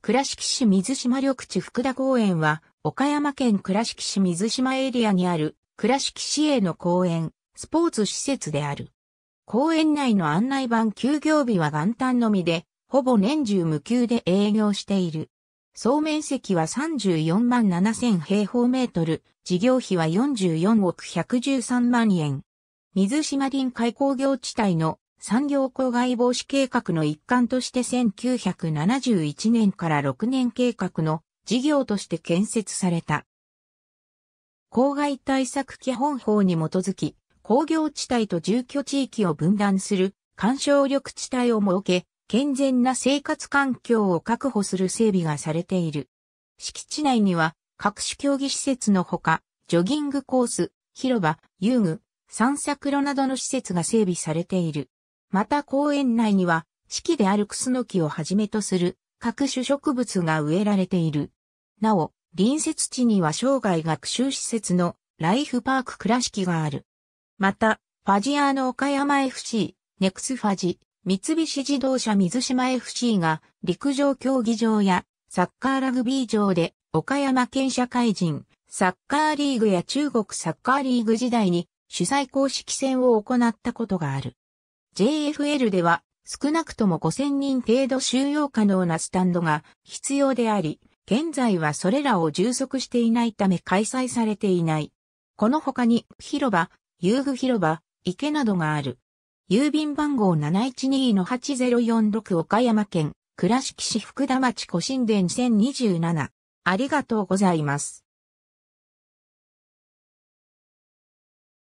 倉敷市水島緑地福田公園は、岡山県倉敷市水島エリアにある倉敷市営の公園、スポーツ施設である。公園内の案内板休業日は元旦のみで、ほぼ年中無休で営業している。総面積は34万7000平方メートル、事業費は44億113万円。水島林開工業地帯の産業公害防止計画の一環として1971年から6年計画の事業として建設された。公害対策基本法に基づき、工業地帯と住居地域を分断する干渉力地帯を設け、健全な生活環境を確保する整備がされている。敷地内には各種競技施設のほか、ジョギングコース、広場、遊具、散策路などの施設が整備されている。また公園内には、四季であるクスノキをはじめとする各種植物が植えられている。なお、隣接地には生涯学習施設のライフパーク倉敷がある。また、ファジアーノ岡山 FC、ネクスファジ、三菱自動車水島 FC が陸上競技場やサッカーラグビー場で岡山県社会人サッカーリーグや中国サッカーリーグ時代に主催公式戦を行ったことがある。JFL では少なくとも5000人程度収容可能なスタンドが必要であり、現在はそれらを充足していないため開催されていない。この他に広場、遊具広場、池などがある。郵便番号712-8046岡山県倉敷市福田町古神殿1027。ありがとうございます。